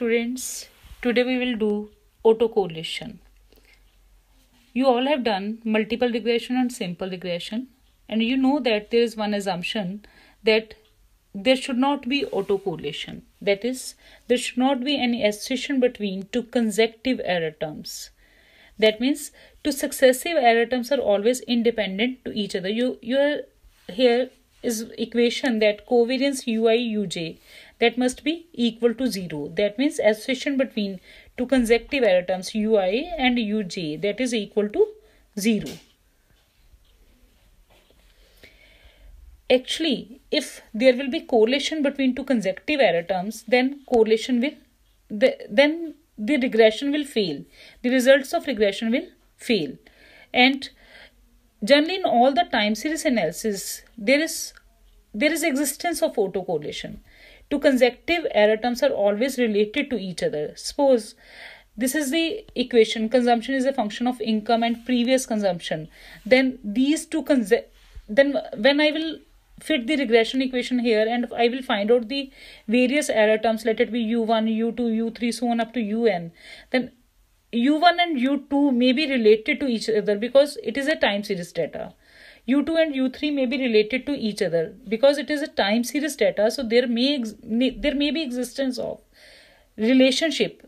students today we will do autocorrelation you all have done multiple regression and simple regression and you know that there is one assumption that there should not be autocorrelation that is there should not be any association between two consecutive error terms that means two successive error terms are always independent to each other you your here is equation that covariance ui uj that must be equal to 0. That means association between two consecutive error terms ui and uj that is equal to 0. Actually, if there will be correlation between two consecutive error terms, then correlation will, the, then the regression will fail. The results of regression will fail. And generally in all the time series analysis, there is there is existence of autocorrelation Two consecutive error terms are always related to each other. Suppose this is the equation consumption is a function of income and previous consumption. Then these two then when I will fit the regression equation here and I will find out the various error terms let it be u1, u2, u3 so on up to un then u1 and u2 may be related to each other because it is a time series data u2 and u3 may be related to each other because it is a time series data so there may ex- there may be existence of relationship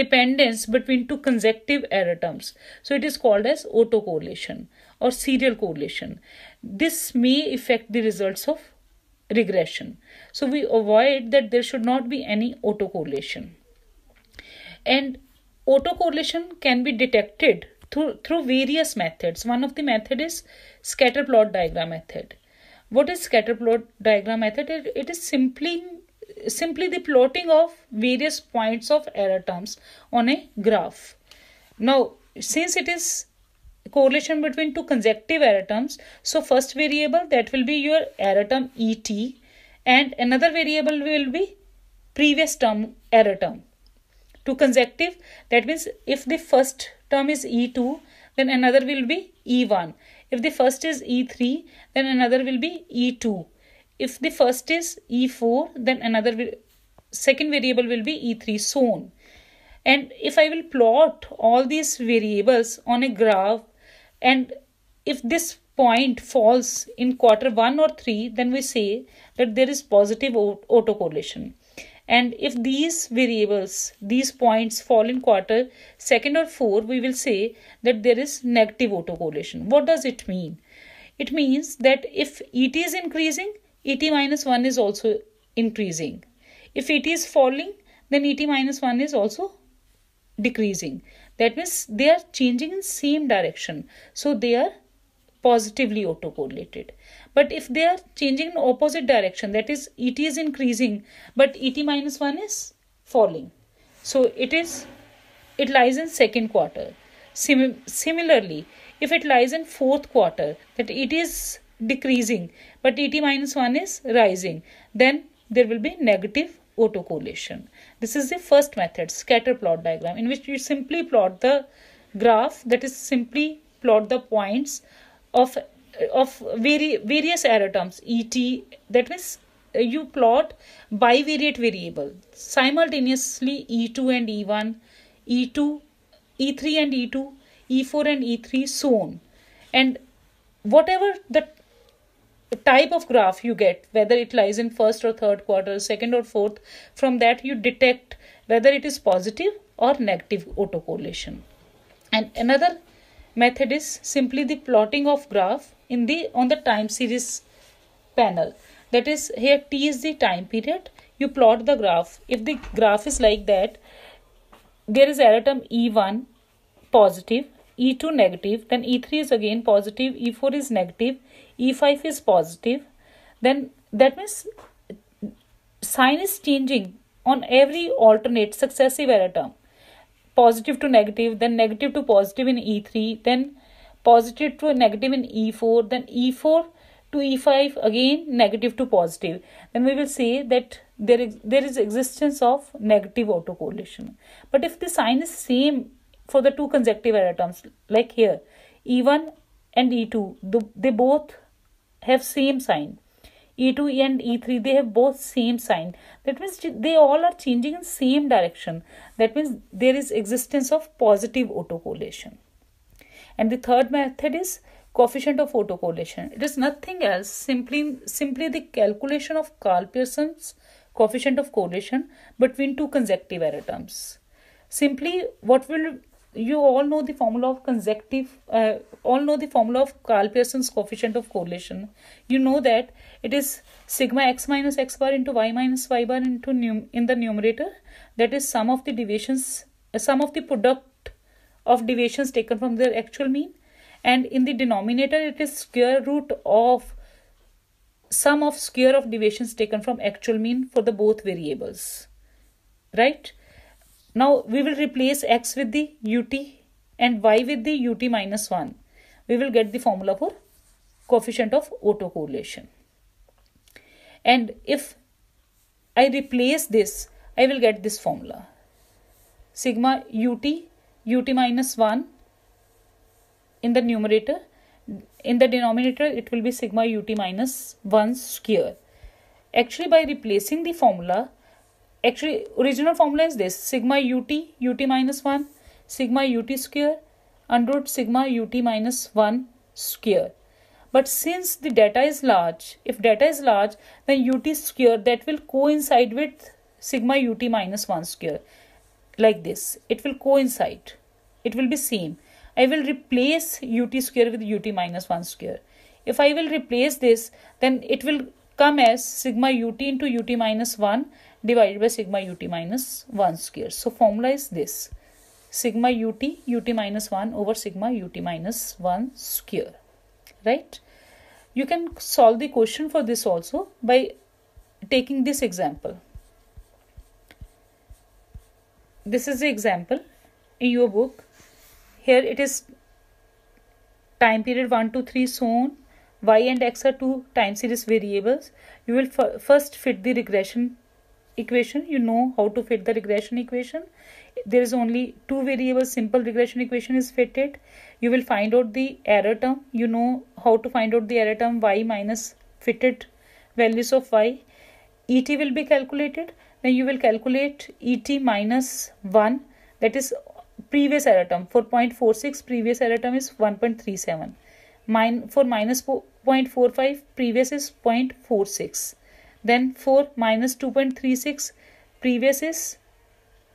dependence between two consecutive error terms so it is called as autocorrelation or serial correlation this may affect the results of regression so we avoid that there should not be any autocorrelation and autocorrelation can be detected through, through various methods. One of the method is scatter plot diagram method what is scatter plot diagram method it, it is simply simply the plotting of various points of error terms on a graph now since it is correlation between two consecutive error terms so first variable that will be your error term et and another variable will be previous term error term two consecutive that means if the first term is e2 then another will be e1 if the first is E3, then another will be E2. If the first is E4, then another second variable will be E3, soon. And if I will plot all these variables on a graph, and if this point falls in quarter 1 or 3, then we say that there is positive autocorrelation and if these variables these points fall in quarter second or four we will say that there is negative autocorrelation what does it mean it means that if et is increasing et minus 1 is also increasing if et is falling then et minus 1 is also decreasing that means they are changing in same direction so they are positively autocorrelated but if they are changing in opposite direction that is et is increasing but et minus 1 is falling so it is it lies in second quarter Sim- similarly if it lies in fourth quarter that it is decreasing but et minus 1 is rising then there will be negative autocorrelation this is the first method scatter plot diagram in which you simply plot the graph that is simply plot the points of of vari- various error terms et that means uh, you plot bivariate variable simultaneously e2 and e1 e2 e3 and e2 e4 and e3 so on and whatever the type of graph you get whether it lies in first or third quarter second or fourth from that you detect whether it is positive or negative autocorrelation and another method is simply the plotting of graph in the on the time series panel that is here t is the time period you plot the graph if the graph is like that there is error term e1 positive e2 negative then e3 is again positive e4 is negative e5 is positive then that means sign is changing on every alternate successive error term positive to negative then negative to positive in e3 then positive to a negative in E4, then E4 to E5, again negative to positive. Then we will say that there is, there is existence of negative autocorrelation. But if the sign is same for the two consecutive atoms, like here, E1 and E2, they both have same sign. E2 and E3, they have both same sign. That means they all are changing in same direction. That means there is existence of positive autocorrelation and the third method is coefficient of autocorrelation it is nothing else simply simply the calculation of carl pearson's coefficient of correlation between two consecutive error terms simply what will you all know the formula of consecutive uh, all know the formula of carl pearson's coefficient of correlation you know that it is sigma x minus x bar into y minus y bar into num in the numerator that is sum of the deviations uh, sum of the product of deviations taken from their actual mean and in the denominator it is square root of sum of square of deviations taken from actual mean for the both variables right now we will replace x with the ut and y with the ut minus 1 we will get the formula for coefficient of autocorrelation and if i replace this i will get this formula sigma ut ut minus 1 in the numerator in the denominator it will be sigma ut minus 1 square actually by replacing the formula actually original formula is this sigma ut ut minus 1 sigma ut square under root sigma ut minus 1 square but since the data is large if data is large then ut square that will coincide with sigma ut minus 1 square like this it will coincide it will be same i will replace ut square with ut minus 1 square if i will replace this then it will come as sigma ut into ut minus 1 divided by sigma ut minus 1 square so formula is this sigma ut ut minus 1 over sigma ut minus 1 square right you can solve the question for this also by taking this example this is the example in your book here it is time period 1 2 3 soon y and x are two time series variables you will first fit the regression equation you know how to fit the regression equation there is only two variables simple regression equation is fitted you will find out the error term you know how to find out the error term y minus fitted values of y et will be calculated then you will calculate et minus 1 that is previous error for 4.46 previous error term is 1.37 Min for minus 0.45 previous is 0.46 then for minus 2.36 previous is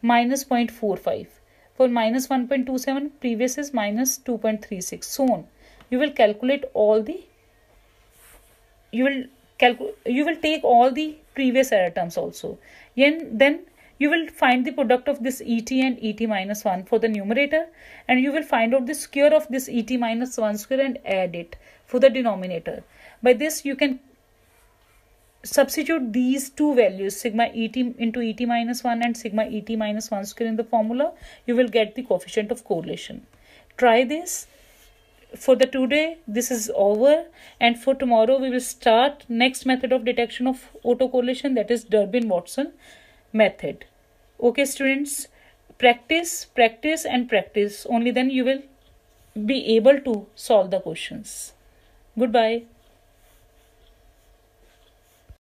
minus 0.45 for minus 1.27 previous is minus 2.36 so on you will calculate all the you will calculate you will take all the previous error terms also and then you will find the product of this et and et minus 1 for the numerator and you will find out the square of this et minus 1 square and add it for the denominator. By this you can substitute these two values sigma et into et minus 1 and sigma et minus 1 square in the formula you will get the coefficient of correlation. Try this for the today this is over and for tomorrow we will start next method of detection of autocorrelation that is Durbin-Watson method okay students practice practice and practice only then you will be able to solve the questions goodbye